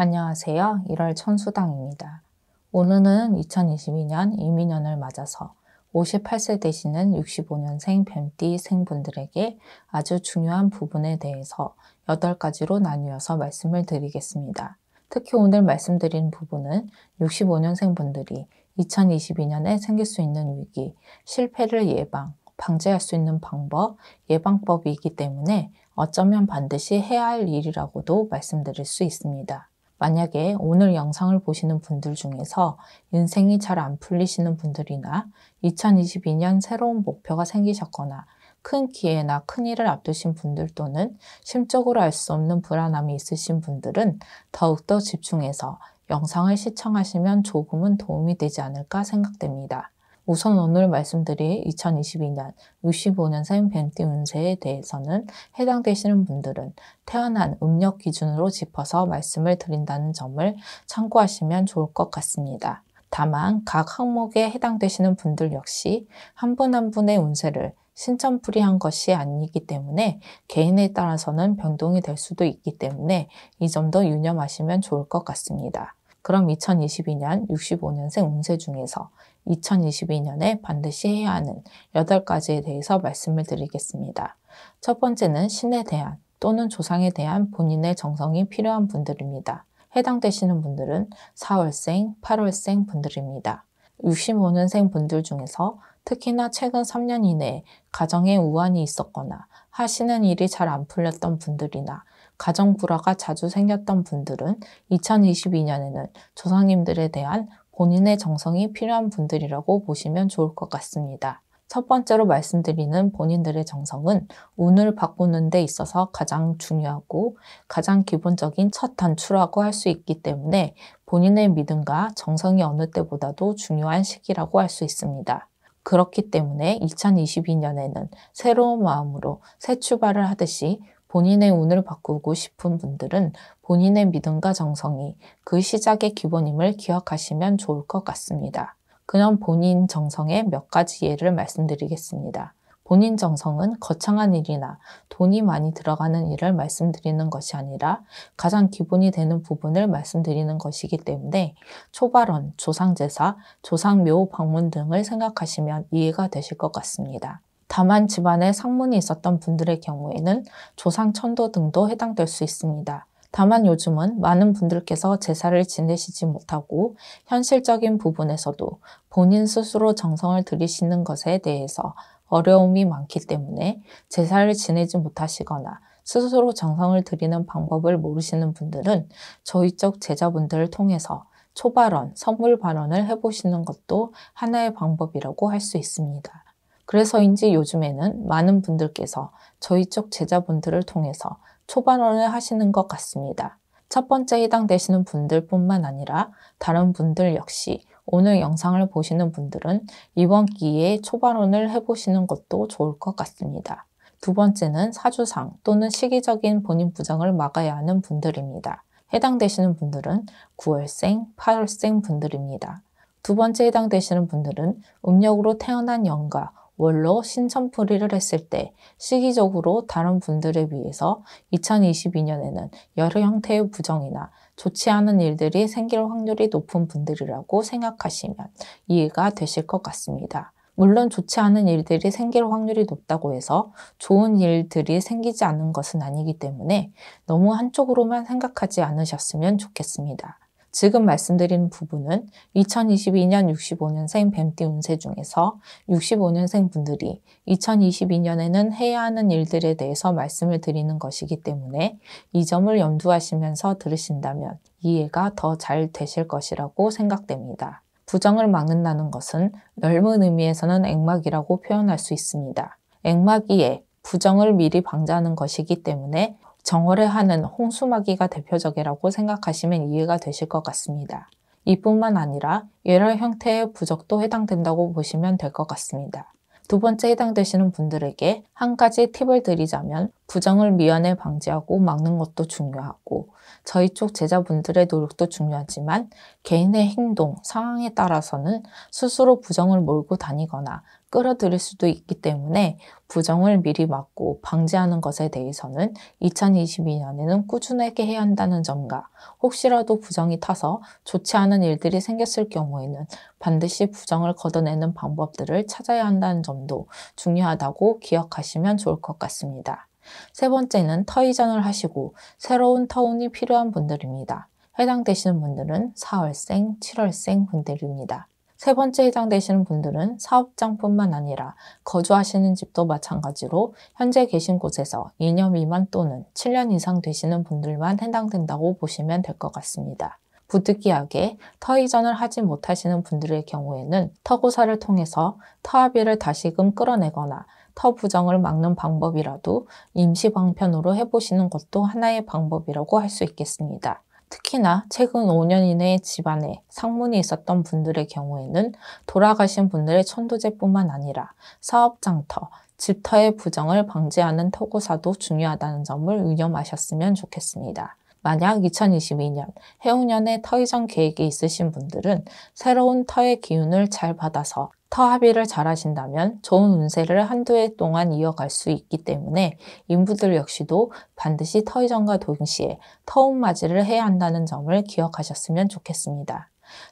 안녕하세요. 1월 천수당입니다. 오늘은 2022년 이민년을 맞아서 58세 되시는 65년생 뱀띠 생분들에게 아주 중요한 부분에 대해서 8가지로 나뉘어서 말씀을 드리겠습니다. 특히 오늘 말씀드린 부분은 65년생 분들이 2022년에 생길 수 있는 위기, 실패를 예방, 방지할 수 있는 방법, 예방법이기 때문에 어쩌면 반드시 해야 할 일이라고도 말씀드릴 수 있습니다. 만약에 오늘 영상을 보시는 분들 중에서 인생이 잘 안 풀리시는 분들이나 2022년 새로운 목표가 생기셨거나 큰 기회나 큰 일을 앞두신 분들 또는 심적으로 알 수 없는 불안함이 있으신 분들은 더욱더 집중해서 영상을 시청하시면 조금은 도움이 되지 않을까 생각됩니다. 우선 오늘 말씀드릴 2022년 65년생 뱀띠 운세에 대해서는 해당되시는 분들은 태어난 음력 기준으로 짚어서 말씀을 드린다는 점을 참고하시면 좋을 것 같습니다. 다만 각 항목에 해당되시는 분들 역시 한 분한 한 분의 운세를 신천풀이한 것이 아니기 때문에 개인에 따라서는 변동이 될 수도 있기 때문에 이 점도 유념하시면 좋을 것 같습니다. 그럼 2022년 65년생 운세 중에서 2022년에 반드시 해야 하는 8가지에 대해서 말씀을 드리겠습니다. 첫 번째는 신에 대한 또는 조상에 대한 본인의 정성이 필요한 분들입니다. 해당되시는 분들은 4월생, 8월생 분들입니다. 65년생 분들 중에서 특히나 최근 3년 이내에 가정에 우환이 있었거나 하시는 일이 잘 안 풀렸던 분들이나 가정 불화가 자주 생겼던 분들은 2022년에는 조상님들에 대한 본인의 정성이 필요한 분들이라고 보시면 좋을 것 같습니다. 첫 번째로 말씀드리는 본인들의 정성은 운을 바꾸는 데 있어서 가장 중요하고 가장 기본적인 첫 단추라고 할 수 있기 때문에 본인의 믿음과 정성이 어느 때보다도 중요한 시기라고 할 수 있습니다. 그렇기 때문에 2022년에는 새로운 마음으로 새 출발을 하듯이 본인의 운을 바꾸고 싶은 분들은 본인의 믿음과 정성이 그 시작의 기본임을 기억하시면 좋을 것 같습니다. 그럼 본인 정성의 몇 가지 예를 말씀드리겠습니다. 본인 정성은 거창한 일이나 돈이 많이 들어가는 일을 말씀드리는 것이 아니라 가장 기본이 되는 부분을 말씀드리는 것이기 때문에 초발원, 조상제사, 조상묘 방문 등을 생각하시면 이해가 되실 것 같습니다. 다만 집안에 상문이 있었던 분들의 경우에는 조상 천도 등도 해당될 수 있습니다. 다만 요즘은 많은 분들께서 제사를 지내시지 못하고 현실적인 부분에서도 본인 스스로 정성을 들이시는 것에 대해서 어려움이 많기 때문에 제사를 지내지 못하시거나 스스로 정성을 들이는 방법을 모르시는 분들은 저희 쪽 제자분들을 통해서 초발언, 선물 발언을 해보시는 것도 하나의 방법이라고 할 수 있습니다. 그래서인지 요즘에는 많은 분들께서 저희 쪽 제자분들을 통해서 초반원을 하시는 것 같습니다. 첫 번째 해당되시는 분들뿐만 아니라 다른 분들 역시 오늘 영상을 보시는 분들은 이번 기회에 초반원을 해보시는 것도 좋을 것 같습니다. 두 번째는 사주상 또는 시기적인 본인 부정을 막아야 하는 분들입니다. 해당되시는 분들은 9월생, 8월생 분들입니다. 두 번째 해당되시는 분들은 음력으로 태어난 연가 월로 신천풀이를 했을 때 시기적으로 다른 분들에 비해서 2022년에는 여러 형태의 부정이나 좋지 않은 일들이 생길 확률이 높은 분들이라고 생각하시면 이해가 되실 것 같습니다. 물론 좋지 않은 일들이 생길 확률이 높다고 해서 좋은 일들이 생기지 않는 것은 아니기 때문에 너무 한쪽으로만 생각하지 않으셨으면 좋겠습니다. 지금 말씀드린 부분은 2022년 65년생 뱀띠 운세 중에서 65년생 분들이 2022년에는 해야 하는 일들에 대해서 말씀을 드리는 것이기 때문에 이 점을 염두하시면서 들으신다면 이해가 더 잘 되실 것이라고 생각됩니다. 부정을 막는다는 것은 넓은 의미에서는 액막이라고 표현할 수 있습니다. 액막이에 부정을 미리 방지하는 것이기 때문에 정월에 하는 홍수마귀가 대표적이라고 생각하시면 이해가 되실 것 같습니다. 이뿐만 아니라 예열 형태의 부적도 해당된다고 보시면 될 것 같습니다. 두 번째 해당되시는 분들에게 한 가지 팁을 드리자면 부정을 미연에 방지하고 막는 것도 중요하고 저희 쪽 제자분들의 노력도 중요하지만 개인의 행동, 상황에 따라서는 스스로 부정을 몰고 다니거나 끌어들일 수도 있기 때문에 부정을 미리 막고 방지하는 것에 대해서는 2022년에는 꾸준하게 해야 한다는 점과 혹시라도 부정이 타서 좋지 않은 일들이 생겼을 경우에는 반드시 부정을 걷어내는 방법들을 찾아야 한다는 점도 중요하다고 기억하시면 좋을 것 같습니다. 세 번째는 터 이전을 하시고 새로운 터운이 필요한 분들입니다. 해당되시는 분들은 4월생, 7월생 분들입니다. 세 번째 해당되시는 분들은 사업장뿐만 아니라 거주하시는 집도 마찬가지로 현재 계신 곳에서 2년 미만 또는 7년 이상 되시는 분들만 해당된다고 보시면 될 것 같습니다. 부득이하게 터 이전을 하지 못하시는 분들의 경우에는 터고사를 통해서 터합의를 다시금 끌어내거나 터 부정을 막는 방법이라도 임시 방편으로 해보시는 것도 하나의 방법이라고 할 수 있겠습니다. 특히나 최근 5년 이내에 집안에 상문이 있었던 분들의 경우에는 돌아가신 분들의 천도제뿐만 아니라 사업장터, 집터의 부정을 방지하는 토구사도 중요하다는 점을 유념하셨으면 좋겠습니다. 만약 2022년 해운년에 터이전 계획이 있으신 분들은 새로운 터의 기운을 잘 받아서 터합의를 잘 하신다면 좋은 운세를 한두 해 동안 이어갈 수 있기 때문에 인부들 역시도 반드시 터이전과 동시에 터운맞이를 해야 한다는 점을 기억하셨으면 좋겠습니다.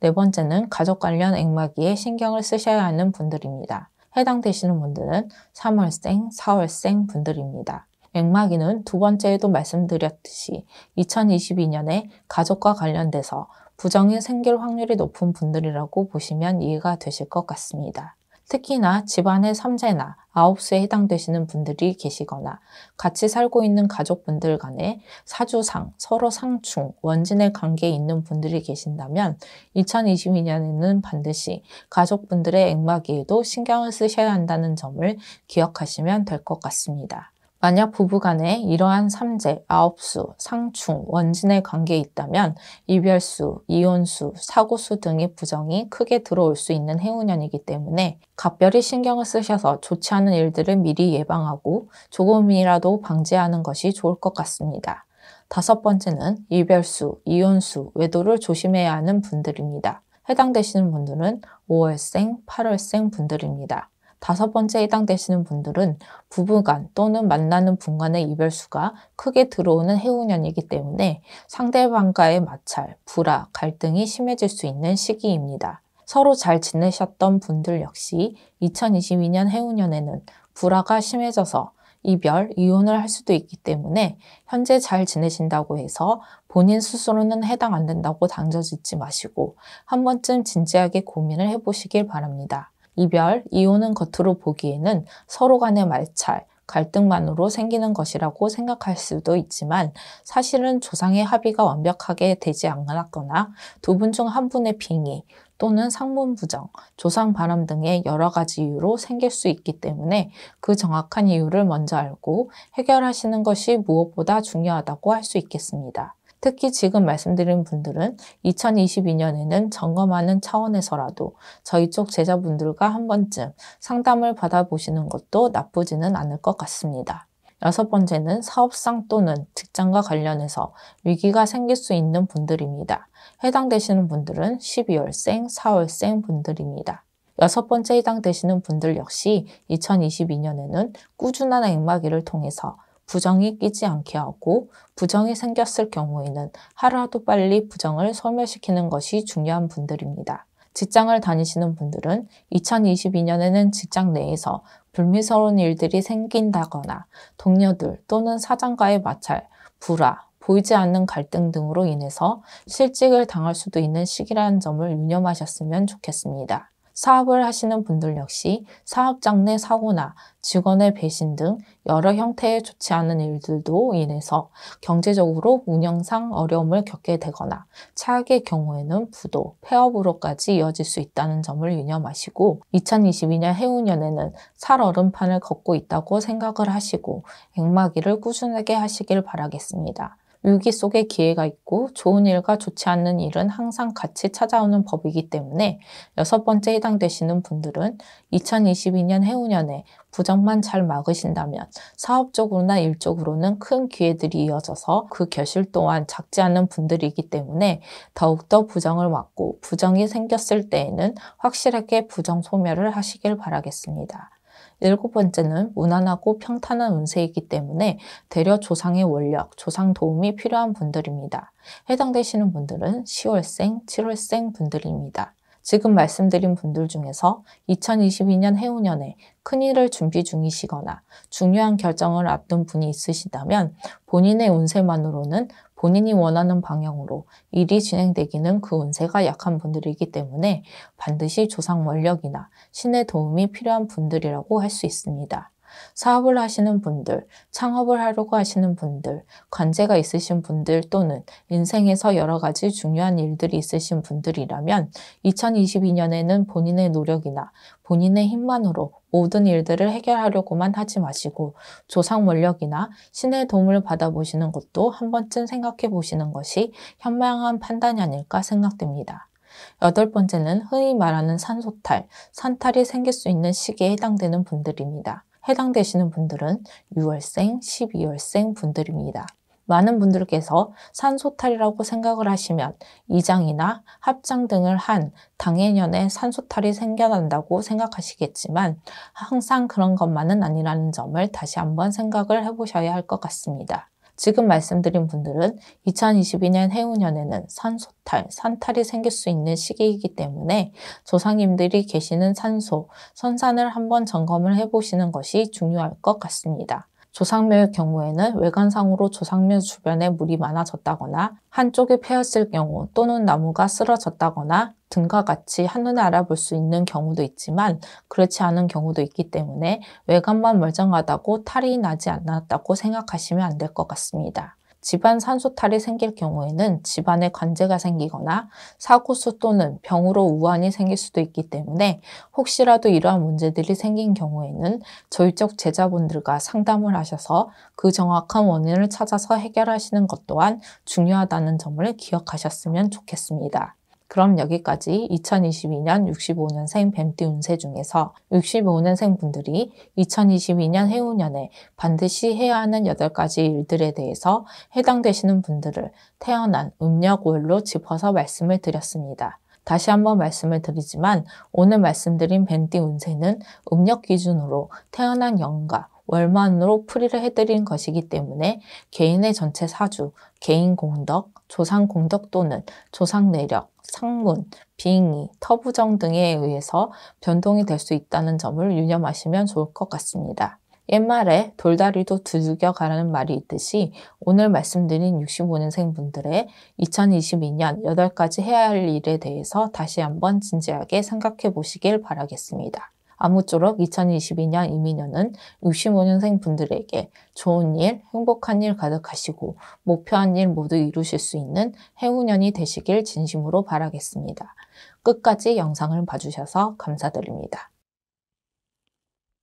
네 번째는 가족 관련 액마기에 신경을 쓰셔야 하는 분들입니다. 해당되시는 분들은 3월생, 4월생 분들입니다. 액마기는 두 번째에도 말씀드렸듯이 2022년에 가족과 관련돼서 부정이 생길 확률이 높은 분들이라고 보시면 이해가 되실 것 같습니다. 특히나 집안의 3세나 9수에 해당되시는 분들이 계시거나 같이 살고 있는 가족분들 간에 사주상, 서로 상충, 원진의 관계에 있는 분들이 계신다면 2022년에는 반드시 가족분들의 액마기에도 신경을 쓰셔야 한다는 점을 기억하시면 될 것 같습니다. 만약 부부간에 이러한 삼재, 아홉수, 상충, 원진의 관계에 있다면 이별수, 이혼수, 사고수 등의 부정이 크게 들어올 수 있는 해운년이기 때문에 각별히 신경을 쓰셔서 좋지 않은 일들을 미리 예방하고 조금이라도 방지하는 것이 좋을 것 같습니다. 다섯 번째는 이별수, 이혼수, 외도를 조심해야 하는 분들입니다. 해당되시는 분들은 5월생, 8월생 분들입니다. 다섯 번째 해당되시는 분들은 부부간 또는 만나는 분간의 이별수가 크게 들어오는 해운년이기 때문에 상대방과의 마찰, 불화, 갈등이 심해질 수 있는 시기입니다. 서로 잘 지내셨던 분들 역시 2022년 해운년에는 불화가 심해져서 이별, 이혼을 할 수도 있기 때문에 현재 잘 지내신다고 해서 본인 스스로는 해당 안 된다고 당져 짓지 마시고 한 번쯤 진지하게 고민을 해보시길 바랍니다. 이별, 이혼은 겉으로 보기에는 서로 간의 말찰, 갈등만으로 생기는 것이라고 생각할 수도 있지만 사실은 조상의 합의가 완벽하게 되지 않았거나 두 분 중 한 분의 빙의 또는 상문 부정, 조상 바람 등의 여러 가지 이유로 생길 수 있기 때문에 그 정확한 이유를 먼저 알고 해결하시는 것이 무엇보다 중요하다고 할 수 있겠습니다. 특히 지금 말씀드린 분들은 2022년에는 점검하는 차원에서라도 저희 쪽 제자분들과 한 번쯤 상담을 받아보시는 것도 나쁘지는 않을 것 같습니다. 여섯 번째는 사업상 또는 직장과 관련해서 위기가 생길 수 있는 분들입니다. 해당되시는 분들은 12월생, 4월생 분들입니다. 여섯 번째 해당되시는 분들 역시 2022년에는 꾸준한 액마기를 통해서 부정이 끼지 않게 하고 부정이 생겼을 경우에는 하루라도 빨리 부정을 소멸시키는 것이 중요한 분들입니다. 직장을 다니시는 분들은 2022년에는 직장 내에서 불미스러운 일들이 생긴다거나 동료들 또는 사장과의 마찰, 불화, 보이지 않는 갈등 등으로 인해서 실직을 당할 수도 있는 시기라는 점을 유념하셨으면 좋겠습니다. 사업을 하시는 분들 역시 사업장 내 사고나 직원의 배신 등 여러 형태의 좋지 않은 일들도 인해서 경제적으로 운영상 어려움을 겪게 되거나 차악의 경우에는 부도, 폐업으로까지 이어질 수 있다는 점을 유념하시고 2022년 해운년에는 살얼음판을 걷고 있다고 생각을 하시고 액마기를 꾸준하게 하시길 바라겠습니다. 위기 속에 기회가 있고 좋은 일과 좋지 않은 일은 항상 같이 찾아오는 법이기 때문에 여섯 번째 해당되시는 분들은 2022년 해운년에 부정만 잘 막으신다면 사업적으로나 일적으로는 큰 기회들이 이어져서 그 결실 또한 작지 않은 분들이기 때문에 더욱더 부정을 막고 부정이 생겼을 때에는 확실하게 부정 소멸을 하시길 바라겠습니다. 일곱 번째는 무난하고 평탄한 운세이기 때문에 대려 조상의 원력, 조상 도움이 필요한 분들입니다. 해당되시는 분들은 10월생, 7월생 분들입니다. 지금 말씀드린 분들 중에서 2022년 해운년에 큰일을 준비 중이시거나 중요한 결정을 앞둔 분이 있으시다면 본인의 운세만으로는 본인이 원하는 방향으로 일이 진행되기는 그 운세가 약한 분들이기 때문에 반드시 조상 원력이나 신의 도움이 필요한 분들이라고 할 수 있습니다. 사업을 하시는 분들, 창업을 하려고 하시는 분들, 관제가 있으신 분들 또는 인생에서 여러 가지 중요한 일들이 있으신 분들이라면 2022년에는 본인의 노력이나 본인의 힘만으로 모든 일들을 해결하려고만 하지 마시고 조상 원력이나 신의 도움을 받아보시는 것도 한 번쯤 생각해 보시는 것이 현명한 판단이 아닐까 생각됩니다. 여덟 번째는 흔히 말하는 산소탈, 산탈이 생길 수 있는 시기에 해당되는 분들입니다. 해당되시는 분들은 6월생, 12월생 분들입니다. 많은 분들께서 산소탈이라고 생각을 하시면 이장이나 합장 등을 한 당해년에 산소탈이 생겨난다고 생각하시겠지만 항상 그런 것만은 아니라는 점을 다시 한번 생각을 해보셔야 할 것 같습니다. 지금 말씀드린 분들은 2022년 해운년에는 산소탈, 산탈이 생길 수 있는 시기이기 때문에 조상님들이 계시는 산소, 선산을 한번 점검을 해보시는 것이 중요할 것 같습니다. 조상묘의 경우에는 외관상으로 조상묘 주변에 물이 많아졌다거나 한쪽이 패였을 경우 또는 나무가 쓰러졌다거나 등과 같이 한눈에 알아볼 수 있는 경우도 있지만 그렇지 않은 경우도 있기 때문에 외관만 멀쩡하다고 탈이 나지 않았다고 생각하시면 안 될 것 같습니다. 집안 산소탈이 생길 경우에는 집안에 관제가 생기거나 사고수 또는 병으로 우환이 생길 수도 있기 때문에 혹시라도 이러한 문제들이 생긴 경우에는 저희 쪽 제자분들과 상담을 하셔서 그 정확한 원인을 찾아서 해결하시는 것 또한 중요하다는 점을 기억하셨으면 좋겠습니다. 그럼 여기까지 2022년 65년생 뱀띠 운세 중에서 65년생 분들이 2022년 해운년에 반드시 해야 하는 8가지 일들에 대해서 해당되시는 분들을 태어난 음력월로 짚어서 말씀을 드렸습니다. 다시 한번 말씀을 드리지만 오늘 말씀드린 뱀띠 운세는 음력 기준으로 태어난 연가, 월만으로 풀이를 해드린 것이기 때문에 개인의 전체 사주, 개인 공덕, 조상 공덕 또는 조상 내력, 창문, 빙의, 터부정 등에 의해서 변동이 될 수 있다는 점을 유념하시면 좋을 것 같습니다. 옛말에 돌다리도 두들겨 가라는 말이 있듯이 오늘 말씀드린 65년생 분들의 2022년 8가지 해야 할 일에 대해서 다시 한번 진지하게 생각해 보시길 바라겠습니다. 아무쪼록 2022년 이민년은 65년생 분들에게 좋은 일, 행복한 일 가득하시고 목표한 일 모두 이루실 수 있는 행운년이 되시길 진심으로 바라겠습니다. 끝까지 영상을 봐주셔서 감사드립니다.